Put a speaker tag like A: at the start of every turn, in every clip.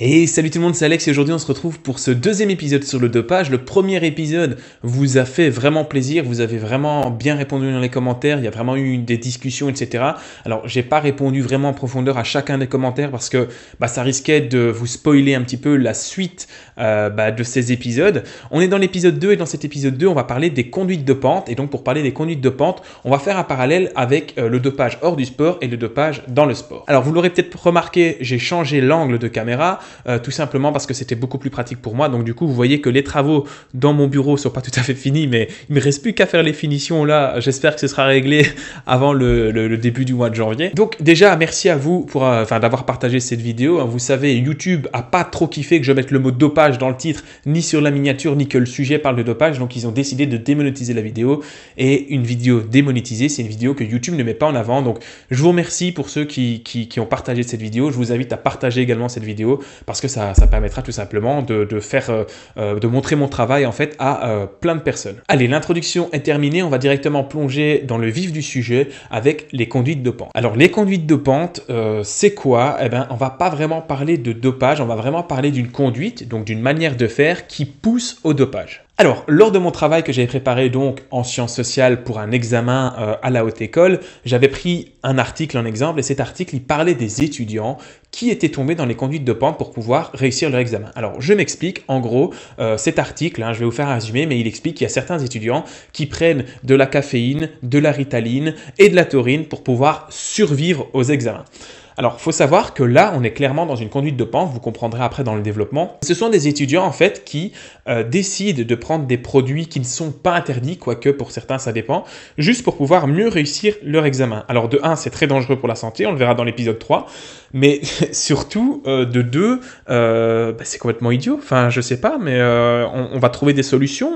A: Et salut tout le monde, c'est Alex et aujourd'hui on se retrouve pour ce deuxième épisode sur le dopage. Le premier épisode vous a fait vraiment plaisir, vous avez vraiment bien répondu dans les commentaires, il y a vraiment eu des discussions, etc. Alors j'ai pas répondu vraiment en profondeur à chacun des commentaires parce que bah, ça risquait de vous spoiler un petit peu la suite euh, bah, de ces épisodes. On est dans l'épisode 2 et dans cet épisode 2 on va parler des conduites de pente et donc pour parler des conduites de pente on va faire un parallèle avec euh, le dopage hors du sport et le dopage dans le sport. Alors vous l'aurez peut-être remarqué, j'ai changé l'angle de caméra. Euh, tout simplement parce que c'était beaucoup plus pratique pour moi. Donc du coup, vous voyez que les travaux dans mon bureau sont pas tout à fait finis, mais il me reste plus qu'à faire les finitions là. J'espère que ce sera réglé avant le, début du mois de janvier. Donc déjà, merci à vous pour, euh, d'avoir partagé cette vidéo. Hein. Vous savez, YouTube a pas trop kiffé que je mette le mot dopage dans le titre, ni sur la miniature, ni que le sujet parle de dopage. Donc ils ont décidé de démonétiser la vidéo. Et une vidéo démonétisée, c'est une vidéo que YouTube ne met pas en avant. Donc je vous remercie pour ceux qui ont partagé cette vidéo. Je vous invite à partager également cette vidéo parce que ça, permettra tout simplement de, faire, euh, euh, de montrer mon travail en fait à euh, plein de personnes. Allez, l'introduction est terminée, on va directement plonger dans le vif du sujet avec les conduites de pente. Alors les conduites de pente, c'est quoi Eh bien, on va pas vraiment parler de dopage, on va vraiment parler d'une conduite, donc d'une manière de faire qui pousse au dopage. Alors, lors de mon travail que j'avais préparé donc en sciences sociales pour un examen euh, à la haute école, j'avais pris un article en exemple et cet article, il parlait des étudiants qui étaient tombés dans les conduites de pente pour pouvoir réussir leur examen. Alors, je m'explique, en gros, euh, cet article, hein, je vais vous faire un résumé, mais il explique qu'il y a certains étudiants qui prennent de la caféine, de la ritaline et de la taurine pour pouvoir survivre aux examens. Alors, faut savoir que là, on est clairement dans une conduite de pente, vous comprendrez après dans le développement. Ce sont des étudiants en fait qui euh, décident de prendre des produits qui ne sont pas interdits, quoique pour certains ça dépend, juste pour pouvoir mieux réussir leur examen. Alors de 1, c'est très dangereux pour la santé, on le verra dans l'épisode 3, mais surtout euh, de 2, euh, bah, c'est complètement idiot. Enfin, je sais pas, mais on, va trouver des solutions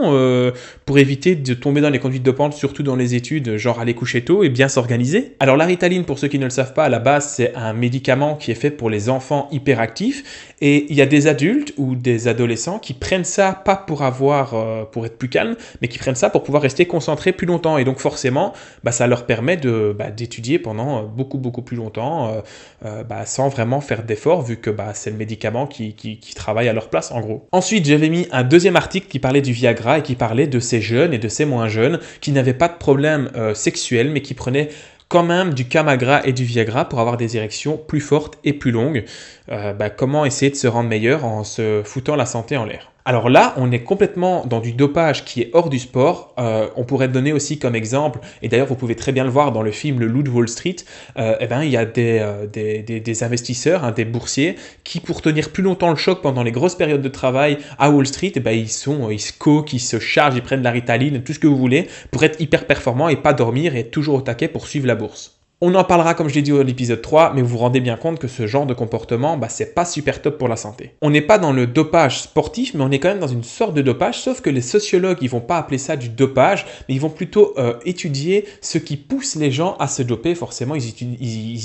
A: pour éviter de tomber dans les conduites de pente, surtout dans les études, genre aller coucher tôt et bien s'organiser. Alors la pour ceux qui ne le savent pas, à la base c'est un médicament qui est fait pour les enfants hyperactifs. Et il y a des adultes ou des adolescents qui prennent ça pas pour avoir, euh, pour être plus calme, mais qui prennent ça pour pouvoir rester concentrés plus longtemps. Et donc forcément, bah, ça leur permet de bah, d'étudier pendant euh, beaucoup beaucoup plus longtemps, euh, bah, sans vraiment faire d'efforts, vu que bah, c'est le médicament qui, qui, travaille à leur place en gros. Ensuite, j'avais mis un deuxième article qui parlait du Viagra et qui parlait de ces jeunes et de ces moins jeunes qui n'avaient pas de problème sexuel mais qui prenaient quand même du kamagra et du Viagra pour avoir des érections plus fortes et plus longues. Euh, bah, comment essayer de se rendre meilleur en se foutant la santé en l'air alors là, on est complètement dans du dopage qui est hors du sport. Euh, on pourrait donner aussi comme exemple, et d'ailleurs vous pouvez très bien le voir dans le film Le Loup de Wall Street, euh, eh ben, il y a des, euh, des, investisseurs, hein, des boursiers, qui pour tenir plus longtemps le choc pendant les grosses périodes de travail à Wall Street, eh ben, ils, sont, ils se coquent, ils se chargent, ils prennent de la ritaline, tout ce que vous voulez, pour être hyper performants et pas dormir et être toujours au taquet pour suivre la bourse. On en parlera comme je l'ai dit dans l'épisode 3, mais vous vous rendez bien compte que ce genre de comportement, bah, c'est pas super top pour la santé. On n'est pas dans le dopage sportif, mais on est quand même dans une sorte de dopage, sauf que les sociologues, ils vont pas appeler ça du dopage, mais ils vont plutôt euh, étudier ce qui pousse les gens à se doper. Forcément, ils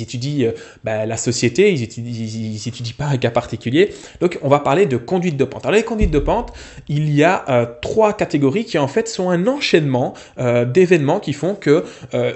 A: étudient, euh, bah, la société, ils étudient, pas un cas particulier. Donc, on va parler de conduite dopante. Alors, les conduites dopantes, il y a euh, trois catégories qui, en fait, sont un enchaînement d'événements qui font que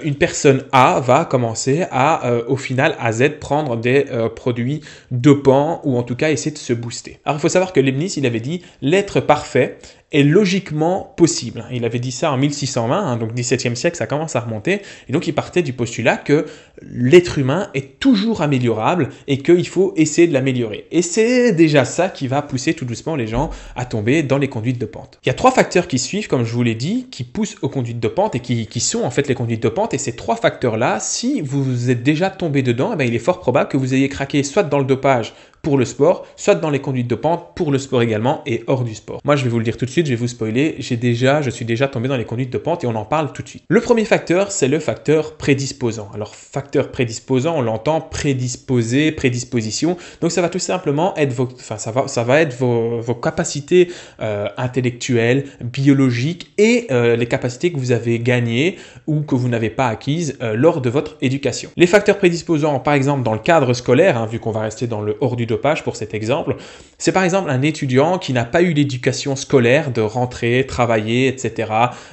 A: une personne A va commencer à, euh, au final, à Z prendre des produits euh, produits dopants ou en tout cas essayer de se booster. Alors il faut savoir que Leibniz, il avait dit l'être parfait est logiquement possible. Il avait dit ça en 1620, hein, donc 17e siècle, ça commence à remonter, et donc il partait du postulat que l'être humain est toujours améliorable et qu'il faut essayer de l'améliorer. Et c'est déjà ça qui va pousser tout doucement les gens à tomber dans les conduites de pente. Il y a trois facteurs qui suivent, comme je vous l'ai dit, qui poussent aux conduites de pente et qui, sont en fait les conduites de pente, et ces trois facteurs-là, si vous êtes déjà tombé dedans, eh ben, il est fort probable que vous ayez craqué soit dans le dopage, pour le sport, soit dans les conduites de pente pour le sport également et hors du sport. Moi, je vais vous le dire tout de suite, je vais vous spoiler, j'ai déjà, je suis déjà tombé dans les conduites de pente et on en parle tout de suite. Le premier facteur, c'est le facteur prédisposant. Alors, facteur prédisposant, on l'entend prédisposer, prédisposition. Donc, ça va tout simplement être vos, enfin, ça va, ça va être vos, capacités euh, intellectuelles, biologiques et euh, les capacités que vous avez gagnées ou que vous n'avez pas acquises euh, lors de votre éducation. Les facteurs prédisposants, par exemple, dans le cadre scolaire, hein, vu qu'on va rester dans le hors du dopage pour cet exemple, c'est par exemple un étudiant qui n'a pas eu l'éducation scolaire de rentrer, travailler, etc.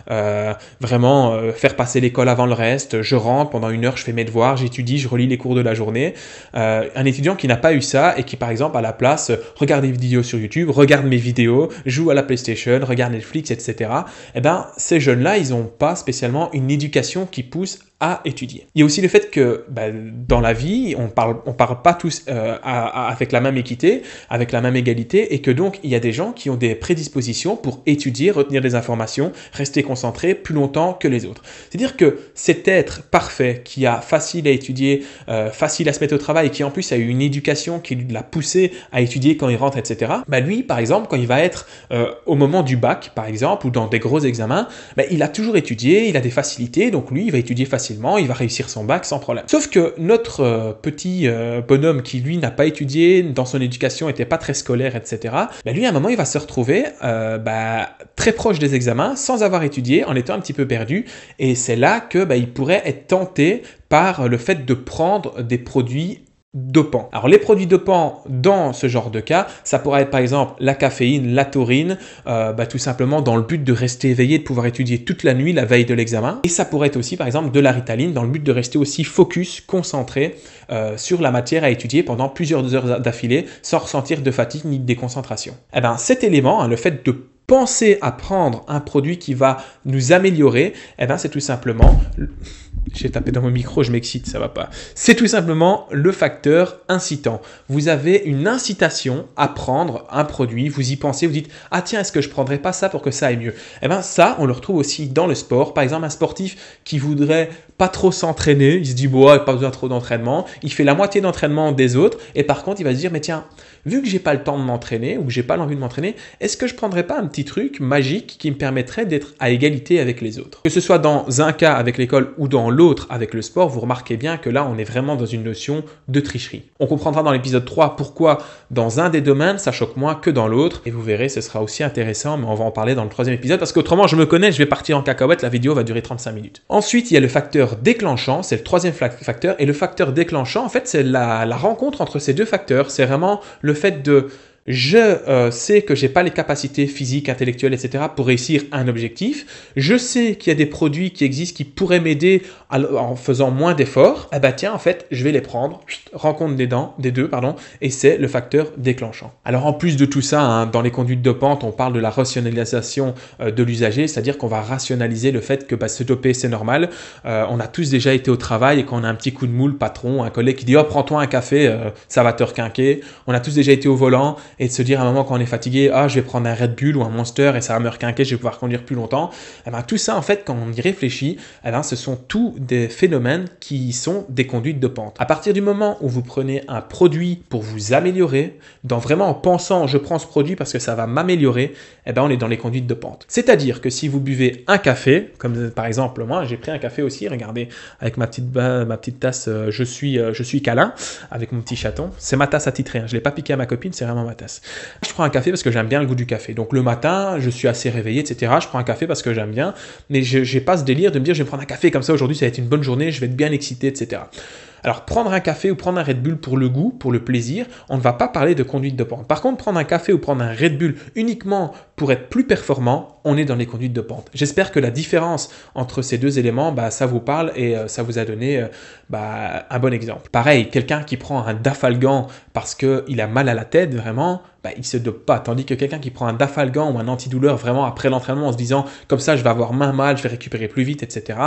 A: Euh, vraiment euh, faire passer l'école avant le reste, je rentre, pendant une heure je fais mes devoirs, j'étudie, je relis les cours de la journée. Euh, un étudiant qui n'a pas eu ça et qui par exemple à la place regarde des vidéos sur YouTube, regarde mes vidéos, joue à la PlayStation, regarde Netflix, etc. Eh ben, ces jeunes-là, ils n'ont pas spécialement une éducation qui pousse à étudier. Il y a aussi le fait que bah, dans la vie, on parle, on parle pas tous euh, avec la même équité, avec la même égalité, et que donc il y a des gens qui ont des prédispositions pour étudier, retenir des informations, rester concentré plus longtemps que les autres. C'est-à-dire que cet être parfait qui a facile à étudier, euh, facile à se mettre au travail, et qui en plus a eu une éducation qui l'a poussé à étudier quand il rentre, etc. Bah, lui, par exemple, quand il va être euh, au moment du bac, par exemple, ou dans des gros examens, bah, il a toujours étudié, il a des facilités, donc lui, il va étudier facilement il va réussir son bac sans problème. Sauf que notre euh, petit euh, bonhomme qui lui n'a pas étudié, dans son éducation n'était pas très scolaire, etc., bah, lui à un moment il va se retrouver euh, bah, très proche des examens sans avoir étudié, en étant un petit peu perdu, et c'est là que bah, il pourrait être tenté par le fait de prendre des produits dopants. Alors les produits dopants dans ce genre de cas, ça pourrait être par exemple la caféine, la taurine, euh, bah, tout simplement dans le but de rester éveillé, de pouvoir étudier toute la nuit la veille de l'examen. Et ça pourrait être aussi par exemple de la ritaline dans le but de rester aussi focus, concentré euh, sur la matière à étudier pendant plusieurs heures d'affilée sans ressentir de fatigue ni de déconcentration. Et eh bien cet élément, hein, le fait de penser à prendre un produit qui va nous améliorer, eh ben, c'est tout simplement... J'ai tapé dans mon micro, je m'excite, ça va pas. C'est tout simplement le facteur incitant. Vous avez une incitation à prendre un produit, vous y pensez, vous dites Ah tiens, est-ce que je prendrais pas ça pour que ça aille mieux Eh bien, ça, on le retrouve aussi dans le sport. Par exemple, un sportif qui voudrait pas trop s'entraîner, il se dit Bon, pas besoin trop d'entraînement, il fait la moitié d'entraînement des autres, et par contre, il va se dire Mais tiens, vu que j'ai pas le temps de m'entraîner ou que j'ai pas l'envie de m'entraîner, est-ce que je prendrais pas un petit truc magique qui me permettrait d'être à égalité avec les autres Que ce soit dans un cas avec l'école ou dans l'autre avec le sport, vous remarquez bien que là, on est vraiment dans une notion de tricherie. On comprendra dans l'épisode 3 pourquoi dans un des domaines, ça choque moins que dans l'autre. Et vous verrez, ce sera aussi intéressant, mais on va en parler dans le troisième épisode, parce qu'autrement, je me connais, je vais partir en cacahuète, la vidéo va durer 35 minutes. Ensuite, il y a le facteur déclenchant, c'est le troisième facteur. Et le facteur déclenchant, en fait, c'est la rencontre entre ces deux facteurs. C'est vraiment le fait de je euh, sais que j'ai pas les capacités physiques, intellectuelles, etc. pour réussir un objectif. Je sais qu'il y a des produits qui existent qui pourraient m'aider en faisant moins d'efforts. Eh ben tiens, en fait, je vais les prendre. rencontre des dents, des deux, pardon, et c'est le facteur déclenchant. Alors en plus de tout ça, hein, dans les conduites de pente, on parle de la rationalisation euh, de l'usager, c'est-à-dire qu'on va rationaliser le fait que bah, se doper c'est normal. Euh, on a tous déjà été au travail et quand on a un petit coup de moule, patron, un collègue qui dit oh prends-toi un café, ça va te requinquer. On a tous déjà été au volant et de se dire à un moment quand on est fatigué, ah, je vais prendre un Red Bull ou un Monster et ça va me requinquer, je vais pouvoir conduire plus longtemps. Eh bien, tout ça, en fait, quand on y réfléchit, eh bien, ce sont tous des phénomènes qui sont des conduites de pente. À partir du moment où vous prenez un produit pour vous améliorer, dans vraiment en pensant, je prends ce produit parce que ça va m'améliorer, eh bien, on est dans les conduites de pente. C'est-à-dire que si vous buvez un café, comme par exemple moi, j'ai pris un café aussi, regardez, avec ma petite, bah, ma petite tasse, euh, je suis, euh, je suis câlin, avec mon petit chaton. C'est ma tasse à titrer, hein. je ne l'ai pas piqué à ma copine, c'est vraiment ma tasse. Je prends un café parce que j'aime bien le goût du café. Donc le matin, je suis assez réveillé, etc. Je prends un café parce que j'aime bien, mais je n'ai pas ce délire de me dire je vais prendre un café comme ça aujourd'hui, ça va être une bonne journée, je vais être bien excité, etc. Alors prendre un café ou prendre un Red Bull pour le goût, pour le plaisir, on ne va pas parler de conduite de pente. Par contre, prendre un café ou prendre un Red Bull uniquement pour être plus performant, on est dans les conduites de pente. J'espère que la différence entre ces deux éléments, bah, ça vous parle et euh, ça vous a donné euh, bah, un bon exemple. Pareil, quelqu'un qui prend un dafalgan parce qu'il a mal à la tête, vraiment, bah, il se dope pas. Tandis que quelqu'un qui prend un dafalgan ou un antidouleur vraiment après l'entraînement en se disant comme ça je vais avoir main mal, je vais récupérer plus vite, etc.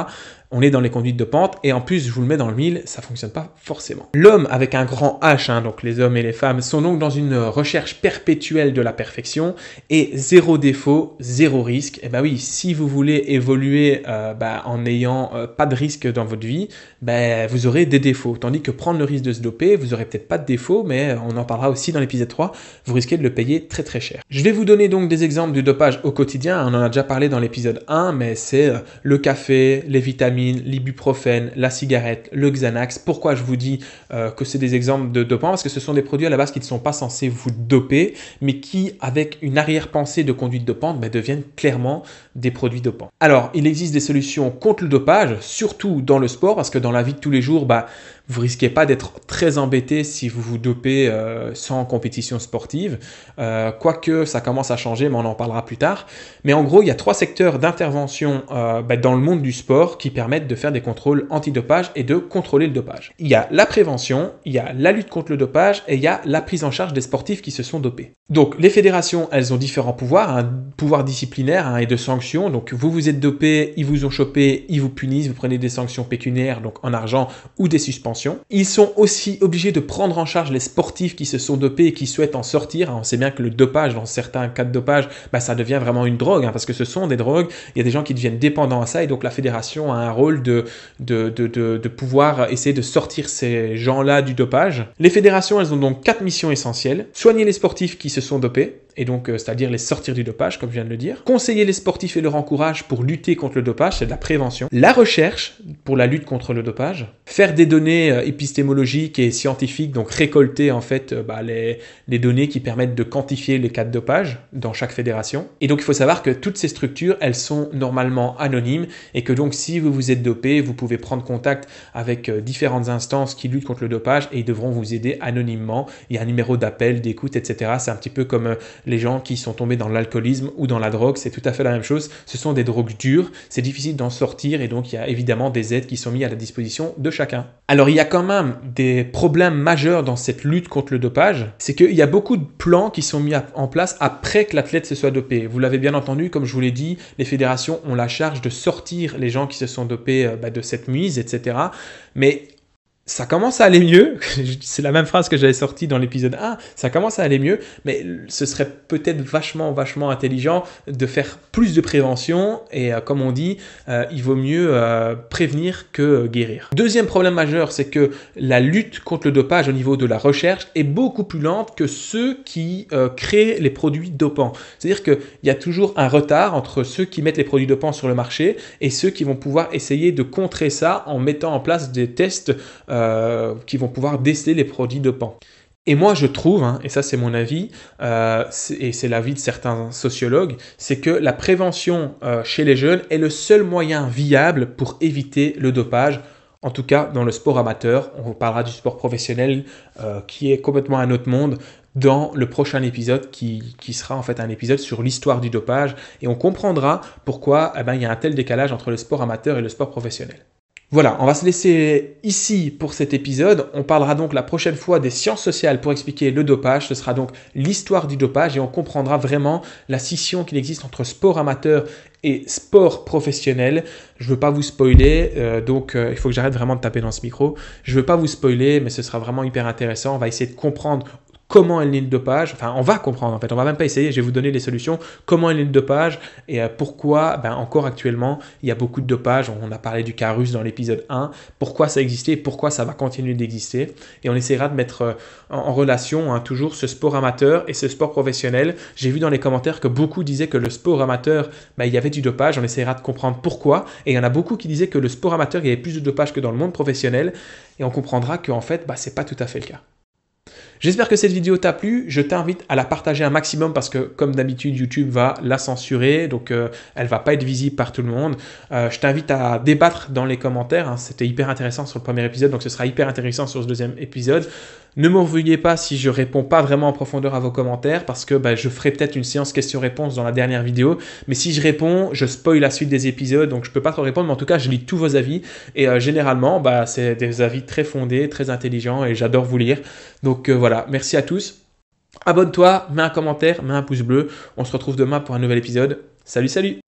A: On est dans les conduites de pente et en plus je vous le mets dans le mille, ça fonctionne pas forcément. L'homme avec un grand H, hein, donc les hommes et les femmes, sont donc dans une recherche perpétuelle de la perfection et zéro défaut, zéro risque. Et eh bah ben oui, si vous voulez évoluer euh, bah, en n'ayant euh, pas de risque dans votre vie, bah, vous aurez des défauts. Tandis que prendre le risque de se doper, vous aurez peut-être pas de défauts, mais euh, on en parlera aussi dans l'épisode 3, vous risquez de le payer très très cher. Je vais vous donner donc des exemples du dopage au quotidien, hein, on en a déjà parlé dans l'épisode 1, mais c'est euh, le café, les vitamines, l'ibuprofène, la cigarette, le Xanax. Pourquoi je vous dis euh, que c'est des exemples de dopants Parce que ce sont des produits à la base qui ne sont pas censés vous doper, mais qui, avec une arrière-pensée de conduite dopante, bah, deviennent clairement des produits dopants. Alors, il existe des solutions contre le dopage, surtout dans le sport, parce que dans la vie de tous les jours, bah, vous risquez pas d'être très embêté si vous vous dopez euh, sans compétition sportive, euh, quoique ça commence à changer, mais on en parlera plus tard. Mais en gros, il y a trois secteurs d'intervention euh, bah, dans le monde du sport qui permettent de faire des contrôles antidopage et de contrôler le dopage. Il y a la prévention, il y a la lutte contre le dopage et il y a la prise en charge des sportifs qui se sont dopés. Donc les fédérations, elles ont différents pouvoirs, un pouvoir disciplinaire hein, et de sanction. Donc vous vous êtes dopé, ils vous ont chopé, ils vous punissent, vous prenez des sanctions pécuniaires, donc en argent ou des suspensions ils sont aussi obligés de prendre en charge les sportifs qui se sont dopés et qui souhaitent en sortir. Hein. On sait bien que le dopage, dans certains cas de dopage, bah, ça devient vraiment une drogue, hein, parce que ce sont des drogues, il y a des gens qui deviennent dépendants à ça, et donc la fédération a un rôle de, de pouvoir essayer de sortir ces gens-là du dopage. Les fédérations, elles ont donc quatre missions essentielles. Soigner les sportifs qui se sont dopés, et donc euh, c'est-à-dire les sortir du dopage, comme je viens de le dire. Conseiller les sportifs et leur encourage pour lutter contre le dopage, c'est de la prévention. La recherche pour la lutte contre le dopage. Faire des données euh, épistémologiques et scientifiques, donc récolter en fait euh, bah, les, les, données qui permettent de quantifier les cas de dopage dans chaque fédération. Et donc il faut savoir que toutes ces structures, elles sont normalement anonymes et que donc si vous vous êtes dopé, vous pouvez prendre contact avec différentes instances qui luttent contre le dopage et ils devront vous aider anonymement. Il y a un numéro d'appel, d'écoute, etc. C'est un petit peu comme les gens qui sont tombés dans l'alcoolisme ou dans la drogue, c'est tout à fait la même chose. Ce sont des drogues dures, c'est difficile d'en sortir et donc il y a évidemment des aides qui sont mises à la disposition de chacun. Alors il y a quand même des problèmes majeurs dans cette lutte contre le dopage, c'est qu'il y a beaucoup de plans qui sont mis en place après que l'athlète se soit dopé. Vous l'avez bien entendu, comme je vous l'ai dit, les fédérations ont la charge de sortir les gens qui se sont dopés euh, bah, de cette mise, etc. Mais ça commence à aller mieux. C'est la même phrase que j'avais sortie dans l'épisode 1. Ça commence à aller mieux, mais ce serait peut-être vachement, vachement intelligent de faire plus de prévention. Et euh, comme on dit, euh, il vaut mieux euh, prévenir que guérir. Deuxième problème majeur, c'est que la lutte contre le dopage au niveau de la recherche est beaucoup plus lente que ceux qui créent les produits dopants. C'est-à-dire qu'il y a toujours un retard entre ceux qui mettent les produits dopants sur le marché et ceux qui vont pouvoir essayer de contrer ça en mettant en place des tests euh, qui vont pouvoir déceler les produits dopants. Et moi, je trouve, hein, et ça c'est mon avis, euh, et c'est l'avis de certains sociologues, c'est que la prévention euh, chez les jeunes est le seul moyen viable pour éviter le dopage, en tout cas dans le sport amateur. On parlera du sport professionnel qui est complètement un autre monde dans le prochain épisode qui, sera en fait un épisode sur l'histoire du dopage, et on comprendra pourquoi eh ben, il y a un tel décalage entre le sport amateur et le sport professionnel. Voilà, on va se laisser ici pour cet épisode. On parlera donc la prochaine fois des sciences sociales pour expliquer le dopage. Ce sera donc l'histoire du dopage et on comprendra vraiment la scission qu'il existe entre sport amateur et sport professionnel. Je ne veux pas vous spoiler, euh, donc euh, il faut que j'arrête vraiment de taper dans ce micro. Je ne veux pas vous spoiler, mais ce sera vraiment hyper intéressant. On va essayer de comprendre comment a le dopage. Enfin, on va comprendre en fait, on va même pas essayer, je vais vous donner les solutions. Comment a le dopage et euh, pourquoi ben, encore actuellement il y a beaucoup de dopage. On a parlé du carus dans l'épisode 1, pourquoi ça existait et pourquoi ça va continuer d'exister. Et on essaiera de mettre euh, en, relation hein, toujours ce sport amateur et ce sport professionnel. J'ai vu dans les commentaires que beaucoup disaient que le sport amateur, ben, il y avait du dopage. On essaiera de comprendre pourquoi. Et il y en a beaucoup qui disaient que le sport amateur, il y avait plus de dopage que dans le monde professionnel. Et on comprendra qu'en fait, ben, n'est pas tout à fait le cas. J'espère que cette vidéo t'a plu. Je t'invite à la partager un maximum parce que, comme d'habitude, YouTube va la censurer, donc euh, elle va pas être visible par tout le monde. Euh, je t'invite à débattre dans les commentaires. Hein. C'était hyper intéressant sur le premier épisode, donc ce sera hyper intéressant sur ce deuxième épisode. Ne m'en veuillez pas si je réponds pas vraiment en profondeur à vos commentaires parce que bah, je ferai peut-être une séance questions-réponses dans la dernière vidéo. Mais si je réponds, je spoil la suite des épisodes donc je peux pas trop répondre. Mais en tout cas, je lis tous vos avis et euh, généralement, bah, c'est des avis très fondés, très intelligents et j'adore vous lire. Donc euh, voilà, merci à tous. Abonne-toi, mets un commentaire, mets un pouce bleu. On se retrouve demain pour un nouvel épisode. Salut, salut!